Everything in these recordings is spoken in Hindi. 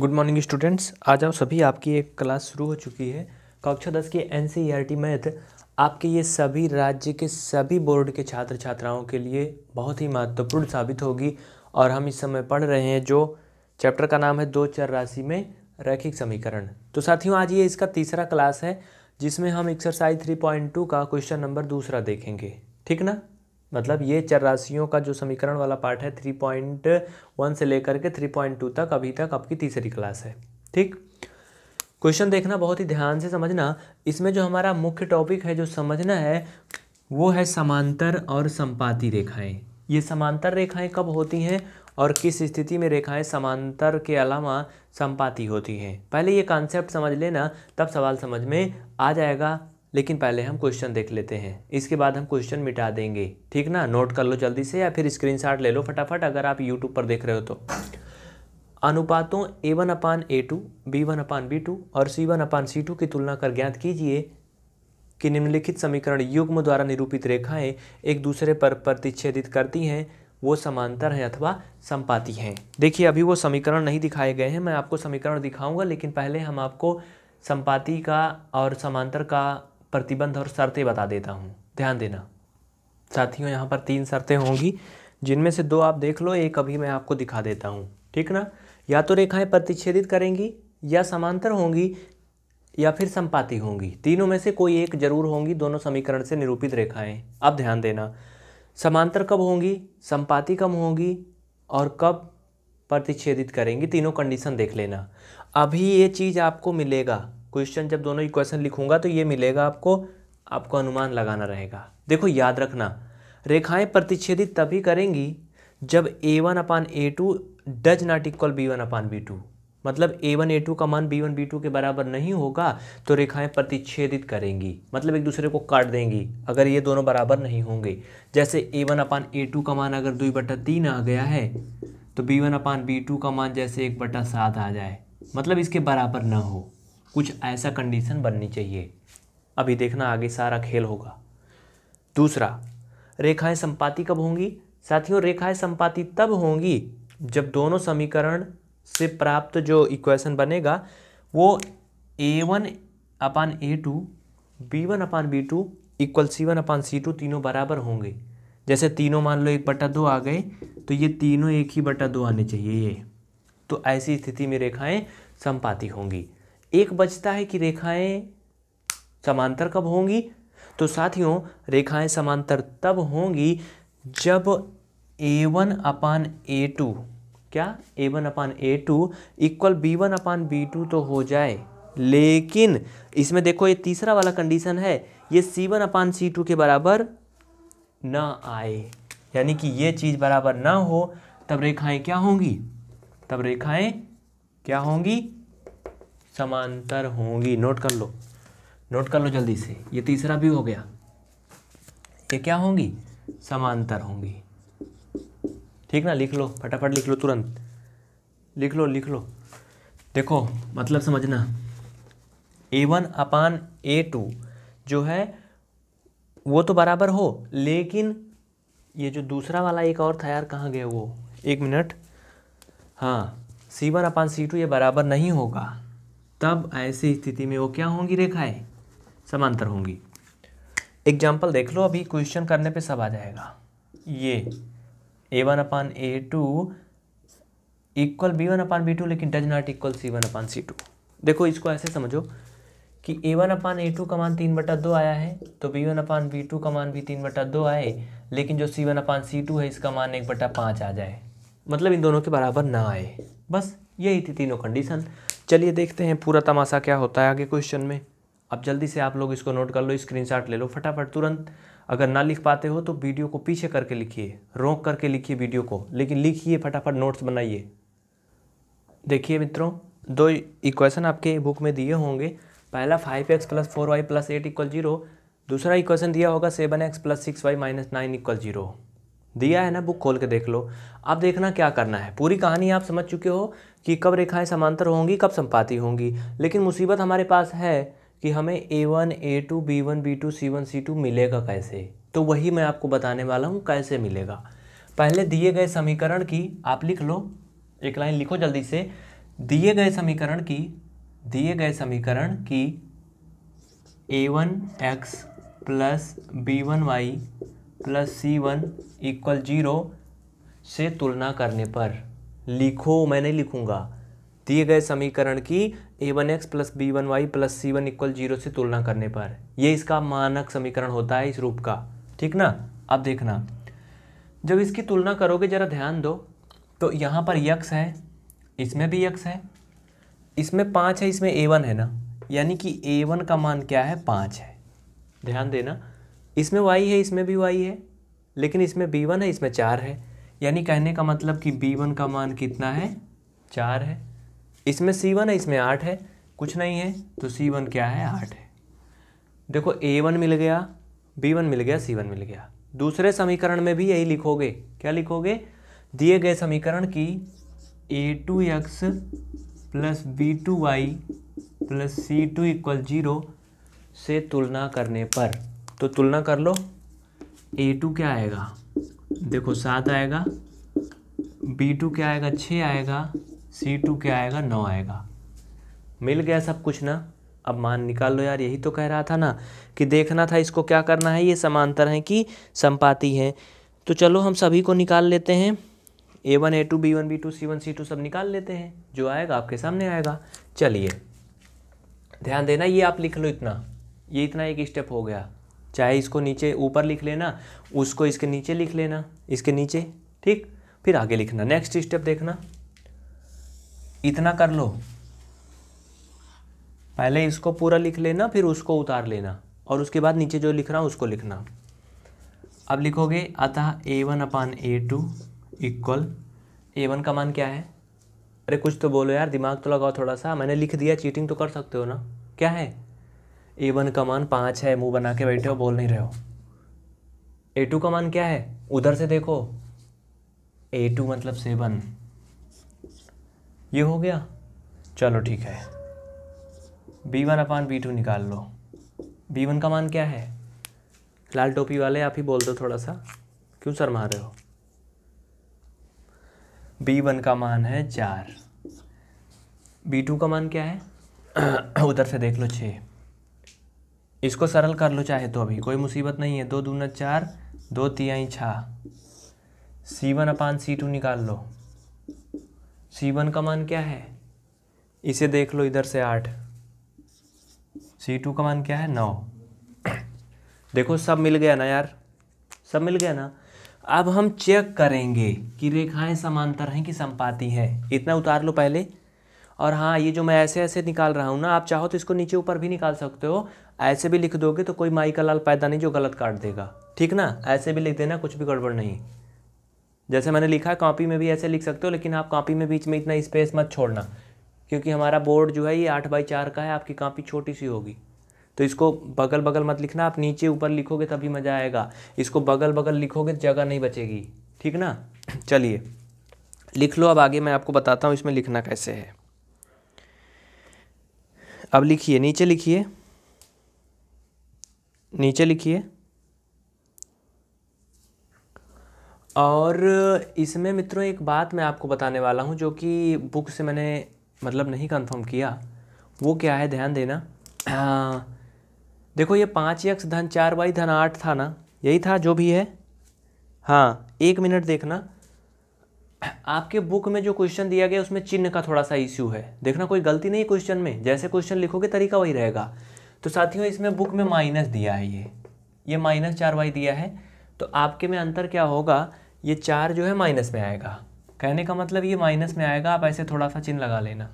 गुड मॉर्निंग स्टूडेंट्स आज हम सभी आपकी एक क्लास शुरू हो चुकी है कक्षा दस के N C R T math आपके ये सभी राज्य के सभी बोर्ड के छात्र छात्राओं के लिए बहुत ही महत्वपूर्ण साबित होगी और हम इस समय पढ़ रहे हैं जो चैप्टर का नाम है दो चर राशि में रैखिक समीकरण तो साथियों आज ये इसका तीसरा क्लास है जिसमें हम एक्सरसाइज थ्री पॉइंट टू का क्वेश्चन नंबर दूसरा देखेंगे ठीक ना मतलब ये चौरासियों का जो समीकरण वाला पार्ट है थ्री पॉइंट वन से लेकर के थ्री पॉइंट टू तक अभी तक आपकी तीसरी क्लास है ठीक क्वेश्चन देखना बहुत ही ध्यान से समझना इसमें जो हमारा मुख्य टॉपिक है जो समझना है वो है समांतर और संपाती रेखाएं ये समांतर रेखाएं कब होती हैं और किस स्थिति में रेखाएं समांतर के अलावा संपाती होती हैं पहले ये कॉन्सेप्ट समझ लेना तब सवाल समझ में आ जाएगा लेकिन पहले हम क्वेश्चन देख लेते हैं इसके बाद हम क्वेश्चन मिटा देंगे ठीक ना नोट कर लो जल्दी से या फिर स्क्रीनशॉट ले लो फटाफट अगर आप यूट्यूब पर देख रहे हो तो अनुपातों A one upon A two B one upon B two और C one upon C to की तुलना कर ज्ञात कीजिए कि निम्नलिखित समीकरण युग्म द्वारा निरूपित रेखाएं एक दूसरे पर प्रतिच्छेदित करती हैं वो समांतर हैं अथवा संपाती हैं देखिए अभी वो समीकरण नहीं दिखाए गए हैं मैं आपको समीकरण दिखाऊंगा लेकिन पहले हम आपको संपाति का और समांतर का प्रतिबंध और शर्तें बता देता हूँ ध्यान देना साथियों यहाँ पर तीन शर्तें होंगी जिनमें से दो आप देख लो एक अभी मैं आपको दिखा देता हूँ ठीक ना या तो रेखाएं प्रतिच्छेदित करेंगी या समांतर होंगी या फिर संपाती होंगी तीनों में से कोई एक जरूर होंगी दोनों समीकरण से निरूपित रेखाएं अब ध्यान देना समांतर कब होंगी संपाती कब होंगी और कब प्रतिच्छेदित करेंगी तीनों कंडीशन देख लेना अभी ये चीज़ आपको मिलेगा क्वेश्चन जब दोनों ही क्वेश्चन लिखूंगा तो ये मिलेगा आपको आपको अनुमान लगाना रहेगा देखो याद रखना रेखाएं प्रतिच्छेदित तभी करेंगी जब A one upon A two does not equal B one upon B two मतलब ए वन ए टू का मान बी वन बी टू के बराबर नहीं होगा तो रेखाएं प्रतिच्छेदित करेंगी मतलब एक दूसरे को काट देंगी अगर ये दोनों बराबर नहीं होंगे जैसे ए वन अपान ए टू का मान अगर दुई बटा तीन आ गया है तो B one upon B two का मान जैसे एक बटा सात आ जाए मतलब इसके बराबर ना हो कुछ ऐसा कंडीशन बननी चाहिए अभी देखना आगे सारा खेल होगा दूसरा रेखाएं संपाति कब होंगी साथियों रेखाएं संपाति तब होंगी जब दोनों समीकरण से प्राप्त जो इक्वेशन बनेगा वो A one upon A two B one upon B two equal C one upon C two तीनों बराबर होंगे जैसे तीनों मान लो एक बटा दो आ गए तो ये तीनों एक ही बटा दो आने चाहिए ये तो ऐसी स्थिति में रेखाएं संपाति होंगी एक बचता है कि रेखाएं समांतर कब होंगी तो साथियों रेखाएं समांतर तब होंगी जब A one upon A two क्या A one upon A two equal B one upon B two तो हो जाए लेकिन इसमें देखो ये तीसरा वाला कंडीशन है ये सी वन अपान सी टू के बराबर ना आए यानी कि ये चीज़ बराबर ना हो तब रेखाएं क्या होंगी तब रेखाएं क्या होंगी समांतर होंगी नोट कर लो नोट कर लो जल्दी से ये तीसरा भी हो गया ये क्या होंगी समांतर होंगी ठीक ना लिख लो फटाफट लिख लो तुरंत लिख लो लिख लो देखो मतलब समझना ए वन अपान ए टू जो है वो तो बराबर हो लेकिन ये जो दूसरा वाला एक और था यार कहाँ गया वो एक मिनट हाँ सी वन अपान सी टू ये बराबर नहीं होगा तब ऐसी स्थिति में वो क्या होंगी रेखाएं समांतर होंगी एग्जाम्पल देख लो अभी क्वेश्चन करने पे सब आ जाएगा ये A one upon A two equal B one upon B two लेकिन does not equal C one upon C two देखो इसको ऐसे समझो कि ए वन अपान ए टू का मान तीन बटा दो आया है तो B one upon B two का मान भी तीन बटा दो आए लेकिन जो सी वन अपान सी टू है इसका मान एक बटा पाँच आ जाए मतलब इन दोनों के बराबर ना आए बस यही थी तीनों कंडीशन चलिए देखते हैं पूरा तमाशा क्या होता है आगे क्वेश्चन में अब जल्दी से आप लोग इसको नोट कर लो स्क्रीनशॉट ले लो फटाफट तुरंत अगर ना लिख पाते हो तो वीडियो को पीछे करके लिखिए रोक करके लिखिए वीडियो को लेकिन लिखिए फटाफट नोट्स बनाइए देखिए मित्रों दो इक्वेशन आपके बुक में दिए होंगे पहला five X plus four Y plus eight equal zero दूसरा इक्वेशन दिया होगा seven X plus six Y minus nine equal zero दिया है ना बुक खोल के देख लो अब देखना क्या करना है पूरी कहानी आप समझ चुके हो कि कब रेखाएं समांतर होंगी कब संपाती होंगी लेकिन मुसीबत हमारे पास है कि हमें A one A two B one B two C one C two मिलेगा कैसे तो वही मैं आपको बताने वाला हूँ कैसे मिलेगा पहले दिए गए समीकरण की आप लिख लो एक लाइन लिखो जल्दी से दिए गए समीकरण की दिए गए समीकरण की A one X plus B one Y plus C one equal zero से तुलना करने पर लिखो मैं नहीं लिखूंगा दिए गए समीकरण की A one X plus B one Y plus C one equal zero से तुलना करने पर यह इसका मानक समीकरण होता है इस रूप का ठीक ना अब देखना जब इसकी तुलना करोगे ज़रा ध्यान दो तो यहाँ पर यक्स है इसमें भी यक्स है इसमें पाँच है इसमें ए वन है ना यानी कि ए वन का मान क्या है पाँच है ध्यान देना इसमें वाई है इसमें भी वाई है लेकिन इसमें बी वन है इसमें चार है यानी कहने का मतलब कि बी वन का मान कितना है चार है इसमें सी वन है इसमें आठ है कुछ नहीं है तो सी वन क्या है आठ है देखो ए वन मिल गया बी वन मिल गया सी वन मिल गया दूसरे समीकरण में भी यही लिखोगे क्या लिखोगे दिए गए समीकरण की A two X plus B two Y plus C two equal zero से तुलना करने पर तो तुलना कर लो ए टू क्या आएगा देखो सात आएगा बी टू क्या आएगा छः आएगा सी टू क्या आएगा नौ आएगा मिल गया सब कुछ ना अब मान निकाल लो यार यही तो कह रहा था ना कि देखना था इसको क्या करना है ये समांतर हैं कि संपाती हैं तो चलो हम सभी को निकाल लेते हैं A one A two B one B two C one C two सब निकाल लेते हैं जो आएगा आपके सामने आएगा चलिए ध्यान देना ये आप लिख लो इतना ये इतना एक स्टेप हो गया चाहे इसको नीचे ऊपर लिख लेना उसको इसके नीचे लिख लेना इसके नीचे ठीक फिर आगे लिखना नेक्स्ट स्टेप देखना इतना कर लो पहले इसको पूरा लिख लेना फिर उसको उतार लेना और उसके बाद नीचे जो लिख रहा हूँ उसको लिखना अब लिखोगे अतः A one upon A two equal A one का मान क्या है अरे कुछ तो बोलो यार दिमाग तो लगाओ थोड़ा सा मैंने लिख दिया चीटिंग तो कर सकते हो ना क्या है ए वन का मान पाँच है मुंह बना के बैठे हो बोल नहीं रहे हो ए टू का मान क्या है उधर से देखो ए टू मतलब सेवन ये हो गया चलो ठीक है B one upon B two निकाल लो बी वन का मान क्या है लाल टोपी वाले आप ही बोल दो थोड़ा सा क्यों सर मार रहे हो बी वन का मान है चार बी टू का मान क्या है उधर से देख लो छः इसको सरल कर लो चाहे तो अभी कोई मुसीबत नहीं है दो दूना चार दो तियाई छः सी वन अपान सी टू निकाल लो सी वन का मान क्या है इसे देख लो इधर से आठ सी टू का मान क्या है नौ देखो सब मिल गया ना यार सब मिल गया ना अब हम चेक करेंगे कि रेखाएं समांतर हैं कि संपाती हैं इतना उतार लो पहले और हाँ ये जो मैं ऐसे ऐसे निकाल रहा हूँ ना आप चाहो तो इसको नीचे ऊपर भी निकाल सकते हो ऐसे भी लिख दोगे तो कोई माई का लाल पैदा नहीं जो गलत काट देगा ठीक ना ऐसे भी लिख देना कुछ भी गड़बड़ नहीं जैसे मैंने लिखा है कॉपी में भी ऐसे लिख सकते हो लेकिन आप कॉपी में बीच में इतना स्पेस मत छोड़ना क्योंकि हमारा बोर्ड जो है ये आठ बाई चार का है आपकी कॉपी छोटी सी होगी तो इसको बगल बगल मत लिखना आप नीचे ऊपर लिखोगे तभी मज़ा आएगा इसको बगल बगल लिखोगे तो जगह नहीं बचेगी ठीक ना चलिए लिख लो अब आगे मैं आपको बताता हूँ इसमें लिखना कैसे है अब लिखिए नीचे लिखिए नीचे लिखिए और इसमें मित्रों एक बात मैं आपको बताने वाला हूँ जो कि बुक से मैंने मतलब नहीं कंफर्म किया वो क्या है ध्यान देना आ, हाँ, देखो ये पाँच यक्स धन चार बाई धन आठ था ना यही था जो भी है हाँ एक मिनट देखना आपके बुक में जो क्वेश्चन दिया गया उसमें चिन्ह का थोड़ा सा इश्यू है देखना कोई गलती नहीं क्वेश्चन में जैसे क्वेश्चन लिखोगे तरीका वही रहेगा तो साथियों इसमें बुक में माइनस दिया है ये ये माइनस चार वाई दिया है तो आपके में अंतर क्या होगा ये चार जो है माइनस में आएगा कहने का मतलब ये माइनस में आएगा आप ऐसे थोड़ा सा चिन्ह लगा लेना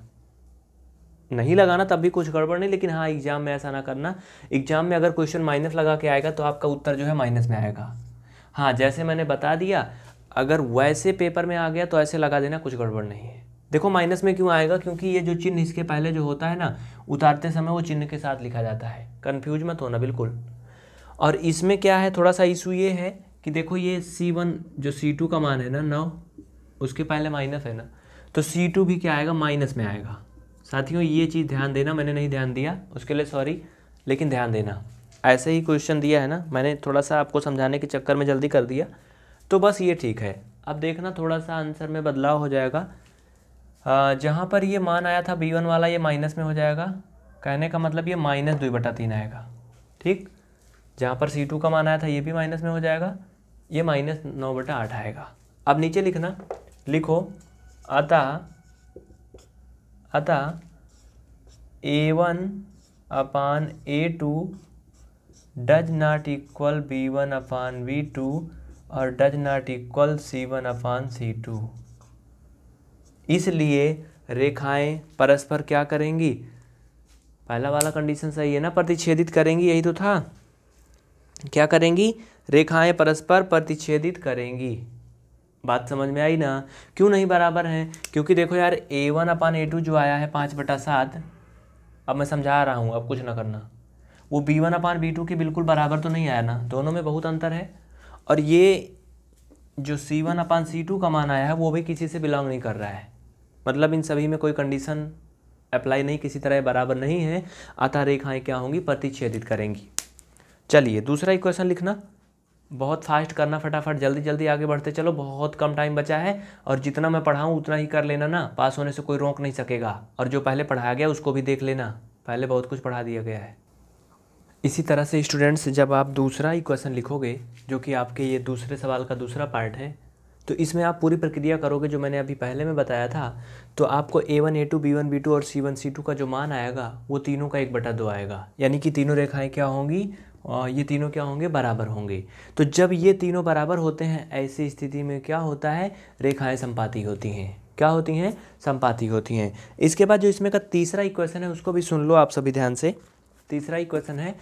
नहीं लगाना तब भी कुछ गड़बड़ नहीं लेकिन हाँ एग्जाम में ऐसा ना करना एग्जाम में अगर क्वेश्चन माइनस लगा के आएगा तो आपका उत्तर जो है माइनस में आएगा हाँ जैसे मैंने बता दिया अगर वैसे पेपर में आ गया तो ऐसे लगा देना कुछ गड़बड़ नहीं है देखो माइनस में क्यों आएगा क्योंकि ये जो चिन्ह इसके पहले जो होता है ना उतारते समय वो चिन्ह के साथ लिखा जाता है कन्फ्यूज मत होना बिल्कुल और इसमें क्या है थोड़ा सा इशू ये है कि देखो ये सी वन जो सी टू का मान है ना नौ उसके पहले माइनस है ना तो सी टू भी क्या आएगा माइनस में आएगा साथियों ये चीज़ ध्यान देना मैंने नहीं ध्यान दिया उसके लिए सॉरी लेकिन ध्यान देना ऐसे ही क्वेश्चन दिया है ना मैंने थोड़ा सा आपको समझाने के चक्कर में जल्दी कर दिया तो बस ये ठीक है अब देखना थोड़ा सा आंसर में बदलाव हो जाएगा जहाँ पर ये मान आया था बी वन वाला ये माइनस में हो जाएगा कहने का मतलब ये माइनस दुई बटा तीन आएगा ठीक जहाँ पर सी टू का मान आया था ये भी माइनस में हो जाएगा ये माइनस नौ बटा आठ आएगा अब नीचे लिखना लिखो अतः अतः A one upon A two does not equal B one upon B two और does not equal C one upon C two इसलिए रेखाएं परस्पर क्या करेंगी पहला वाला कंडीशन सही है ना प्रतिच्छेदित करेंगी यही तो था क्या करेंगी रेखाएं परस्पर प्रतिच्छेदित करेंगी बात समझ में आई ना क्यों नहीं बराबर हैं क्योंकि देखो यार ए वन अपान ए टू जो आया है पाँच बटा सात अब मैं समझा रहा हूँ अब कुछ ना करना वो B one upon B two के बिल्कुल बराबर तो नहीं आया ना दोनों में बहुत अंतर है और ये जो C1 one upon C to का मान आया है वो भी किसी से बिलोंग नहीं कर रहा है मतलब इन सभी में कोई कंडीशन अप्लाई नहीं किसी तरह बराबर नहीं है आता रेखाएँ क्या होंगी प्रतिच्छेदित करेंगी चलिए दूसरा इक्वेशन लिखना बहुत फास्ट करना फटाफट जल्दी जल्दी आगे बढ़ते चलो बहुत कम टाइम बचा है और जितना मैं पढ़ाऊँ उतना ही कर लेना ना पास होने से कोई रोक नहीं सकेगा और जो पहले पढ़ाया गया उसको भी देख लेना पहले बहुत कुछ पढ़ा दिया गया है इसी तरह से स्टूडेंट्स जब आप दूसरा इक्वेशन लिखोगे जो कि आपके ये दूसरे सवाल का दूसरा पार्ट है तो इसमें आप पूरी प्रक्रिया करोगे जो मैंने अभी पहले में बताया था तो आपको A one A two B one B two और सी वन सी टू का जो मान आएगा वो तीनों का एक बटा दो आएगा यानी कि तीनों रेखाएं क्या होंगी और ये तीनों क्या होंगे बराबर होंगे तो जब ये तीनों बराबर होते हैं ऐसी स्थिति में क्या होता है रेखाएँ संपाति होती हैं क्या होती हैं संपाति होती हैं इसके बाद जो इसमें का तीसरा इक्वेशन है उसको भी सुन लो आप सभी ध्यान से तीसरा इक्वेशन है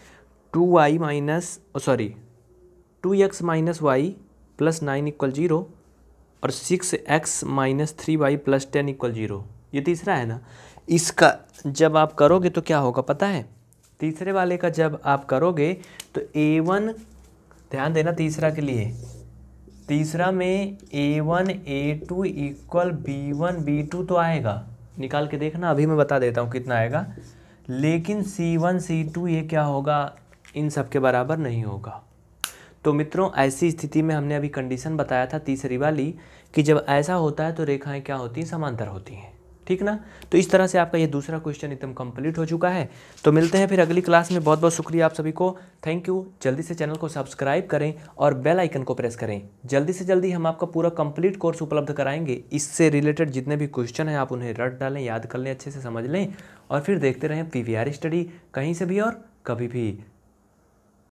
two Y minus sorry two X minus Y plus nine equal zero और six X minus three Y plus ten equal zero ये तीसरा है ना इसका जब आप करोगे तो क्या होगा पता है तीसरे वाले का जब आप करोगे तो ए वन ध्यान देना तीसरा के लिए तीसरा में A one A two equal B one B two तो आएगा निकाल के देखना अभी मैं बता देता हूँ कितना आएगा लेकिन सी वन सी टू ये क्या होगा इन सब के बराबर नहीं होगा तो मित्रों ऐसी स्थिति में हमने अभी कंडीशन बताया था तीसरी वाली कि जब ऐसा होता है तो रेखाएं क्या होती हैं समांतर होती हैं ठीक ना तो इस तरह से आपका ये दूसरा क्वेश्चन एकदम कंप्लीट हो चुका है तो मिलते हैं फिर अगली क्लास में बहुत बहुत शुक्रिया आप सभी को थैंक यू जल्दी से चैनल को सब्सक्राइब करें और बेल आइकन को प्रेस करें जल्दी से जल्दी हम आपका पूरा कंप्लीट कोर्स उपलब्ध कराएंगे इससे रिलेटेड जितने भी क्वेश्चन हैं आप उन्हें रट डालें याद कर लें अच्छे से समझ लें और फिर देखते रहें पी स्टडी कहीं से भी और कभी भी